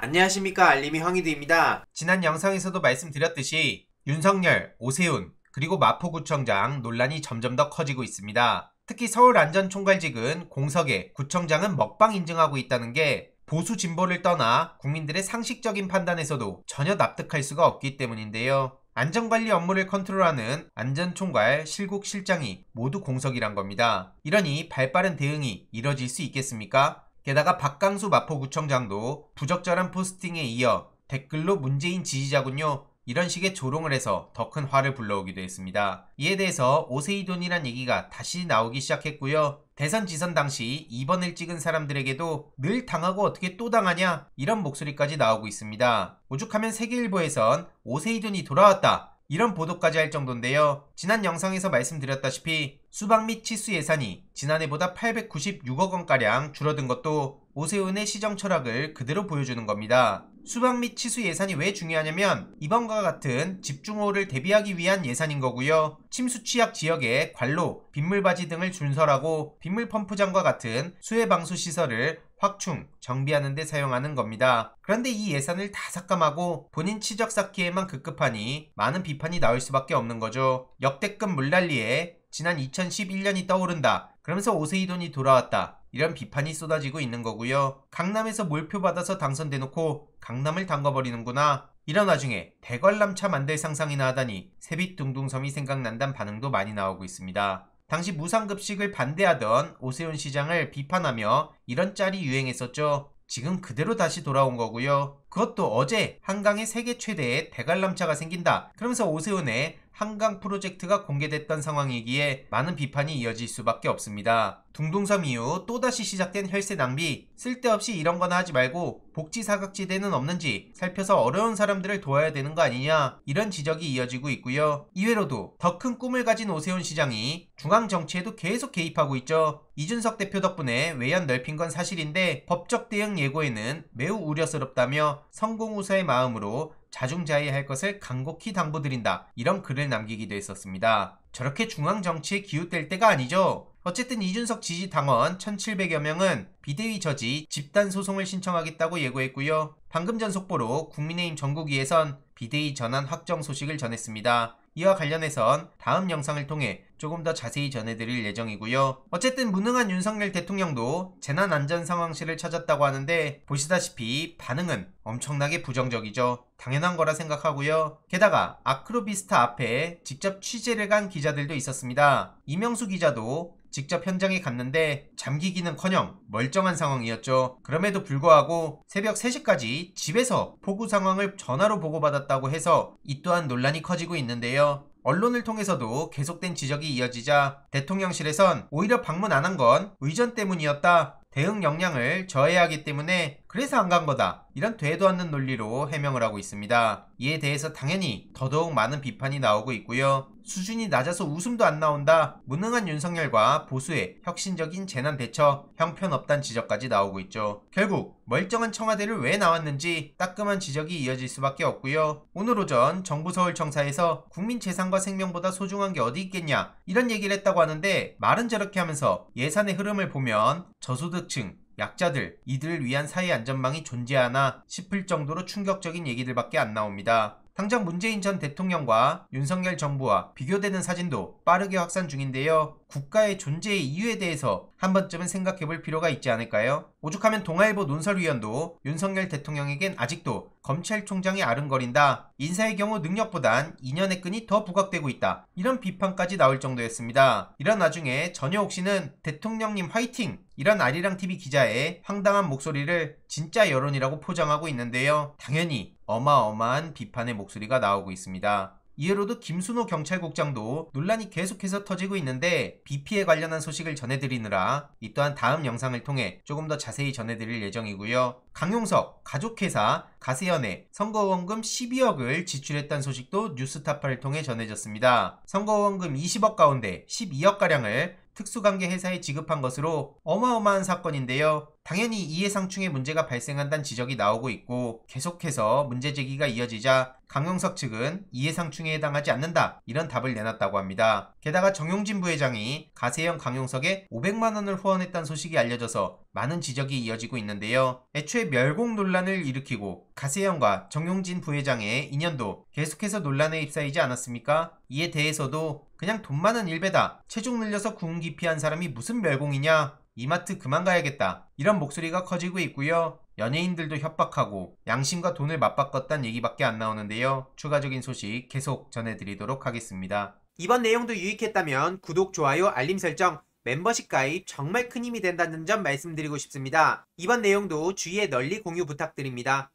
안녕하십니까 알림이 황희드입니다. 지난 영상에서도 말씀드렸듯이 윤석열, 오세훈 그리고 마포구청장 논란이 점점 더 커지고 있습니다. 특히 서울안전총괄직은 공석에 구청장은 먹방 인증하고 있다는 게 보수 진보를 떠나 국민들의 상식적인 판단에서도 전혀 납득할 수가 없기 때문인데요. 안전관리 업무를 컨트롤하는 안전총괄 실국 실장이 모두 공석이란 겁니다. 이러니 발빠른 대응이 이뤄질 수 있겠습니까? 게다가 박강수 마포구청장도 부적절한 포스팅에 이어 댓글로 문재인 지지자군요. 이런 식의 조롱을 해서 더 큰 화를 불러오기도 했습니다. 이에 대해서 오세이돈이란 얘기가 다시 나오기 시작했고요. 대선 지선 당시 2번을 찍은 사람들에게도 늘 당하고 어떻게 또 당하냐 이런 목소리까지 나오고 있습니다. 오죽하면 세계일보에선 오세이돈이 돌아왔다. 이런 보도까지 할 정도인데요. 지난 영상에서 말씀드렸다시피 수박 및 치수 예산이 지난해보다 896억 원가량 줄어든 것도 오세훈의 시정 철학을 그대로 보여주는 겁니다. 수박 및 치수 예산이 왜 중요하냐면 이번과 같은 집중호우를 대비하기 위한 예산인 거고요. 침수 취약 지역에 관로, 빗물바지 등을 준설하고 빗물 펌프장과 같은 수해 방수 시설을 확충, 정비하는 데 사용하는 겁니다. 그런데 이 예산을 다 삭감하고 본인 치적 쌓기에만 급급하니 많은 비판이 나올 수밖에 없는 거죠. 역대급 물난리에 지난 2011년이 떠오른다. 그러면서 오세이돈이 돌아왔다. 이런 비판이 쏟아지고 있는 거고요. 강남에서 몰표 받아서 당선돼놓고 강남을 담가버리는구나. 이런 와중에 대관람차 만들 상상이나 하다니 새빛둥둥섬이 생각난다는 반응도 많이 나오고 있습니다. 당시 무상급식을 반대하던 오세훈 시장을 비판하며 이런 짤이 유행했었죠. 지금 그대로 다시 돌아온 거고요. 그것도 어제 한강에 세계 최대의 대관람차가 생긴다. 그러면서 오세훈의 한강 프로젝트가 공개됐던 상황이기에 많은 비판이 이어질 수밖에 없습니다. 둥둥섬 이후 또다시 시작된 혈세 낭비, 쓸데없이 이런 거나 하지 말고 복지 사각지대는 없는지 살펴서 어려운 사람들을 도와야 되는 거 아니냐 이런 지적이 이어지고 있고요. 이외로도 더 큰 꿈을 가진 오세훈 시장이 중앙 정치에도 계속 개입하고 있죠. 이준석 대표 덕분에 외연 넓힌 건 사실인데 법적 대응 예고에는 매우 우려스럽다며 성공 우사의 마음으로 자중자의할 것을 간곡히 당부드린다. 이런 글을 남기기도 했었습니다. 저렇게 중앙정치에 기웃될 때가 아니죠. 어쨌든 이준석 지지 당원 1700여 명은 비대위 저지 집단 소송을 신청하겠다고 예고했고요. 방금 전 속보로 국민의힘 전국위에선 비대위 전환 확정 소식을 전했습니다. 이와 관련해선 다음 영상을 통해 조금 더 자세히 전해드릴 예정이고요. 어쨌든 무능한 윤석열 대통령도 재난안전상황실을 찾았다고 하는데 보시다시피 반응은 엄청나게 부정적이죠. 당연한 거라 생각하고요. 게다가 아크로비스타 앞에 직접 취재를 간 기자들도 있었습니다. 이명수 기자도 직접 현장에 갔는데 잠기기는커녕 멀쩡한 상황이었죠. 그럼에도 불구하고 새벽 3시까지 집에서 폭우 상황을 전화로 보고받았다고 해서 이 또한 논란이 커지고 있는데요. 언론을 통해서도 계속된 지적이 이어지자 대통령실에선 오히려 방문 안 한 건 의전 때문이었다. 대응 역량을 저해하기 때문에 그래서 안 간 거다. 이런 되도 않는 논리로 해명을 하고 있습니다. 이에 대해서 당연히 더더욱 많은 비판이 나오고 있고요. 수준이 낮아서 웃음도 안 나온다. 무능한 윤석열과 보수의 혁신적인 재난 대처, 형편없단 지적까지 나오고 있죠. 결국 멀쩡한 청와대를 왜 나왔는지 따끔한 지적이 이어질 수밖에 없고요. 오늘 오전 정부 서울청사에서 국민 재산과 생명보다 소중한 게 어디 있겠냐 이런 얘기를 했다고 하는데 말은 저렇게 하면서 예산의 흐름을 보면 저소득층, 약자들, 이들을 위한 사회 안전망이 존재하나 싶을 정도로 충격적인 얘기들밖에 안 나옵니다. 당장 문재인 전 대통령과 윤석열 정부와 비교되는 사진도 빠르게 확산 중인데요. 국가의 존재의 이유에 대해서 한 번쯤은 생각해 볼 필요가 있지 않을까요? 오죽하면 동아일보 논설위원도 윤석열 대통령에겐 아직도 검찰총장이 아른거린다. 인사의 경우 능력보단 인연의 끈이 더 부각되고 있다. 이런 비판까지 나올 정도였습니다. 이런 와중에 전효옥 씨는 대통령님 화이팅! 이런 아리랑TV 기자의 황당한 목소리를 진짜 여론이라고 포장하고 있는데요. 당연히 어마어마한 비판의 목소리가 나오고 있습니다. 이후로도 김순호 경찰국장도 논란이 계속해서 터지고 있는데 BP에 관련한 소식을 전해드리느라 이 또한 다음 영상을 통해 조금 더 자세히 전해드릴 예정이고요. 강용석, 가족회사, 가세연의 선거원금 12억을 지출했다는 소식도 뉴스타파를 통해 전해졌습니다. 선거원금 20억 가운데 12억가량을 특수관계 회사에 지급한 것으로 어마어마한 사건인데요. 당연히 이해상충의 문제가 발생한다는 지적이 나오고 있고 계속해서 문제 제기가 이어지자 강용석 측은 이해상충에 해당하지 않는다 이런 답을 내놨다고 합니다. 게다가 정용진 부회장이 가세형 강용석에 500만 원을 후원했다는 소식이 알려져서 많은 지적이 이어지고 있는데요. 애초에 멸공 논란을 일으키고 가세형과 정용진 부회장의 인연도 계속해서 논란에 휩싸이지 않았습니까? 이에 대해서도 그냥 돈 많은 일배다. 체중 늘려서 군 기피한 사람이 무슨 멸공이냐? 이마트 그만 가야겠다. 이런 목소리가 커지고 있고요. 연예인들도 협박하고 양심과 돈을 맞바꿨단 얘기밖에 안 나오는데요. 추가적인 소식 계속 전해드리도록 하겠습니다. 이번 내용도 유익했다면 구독, 좋아요, 알림 설정, 멤버십 가입 정말 큰 힘이 된다는 점 말씀드리고 싶습니다. 이번 내용도 주위에 널리 공유 부탁드립니다.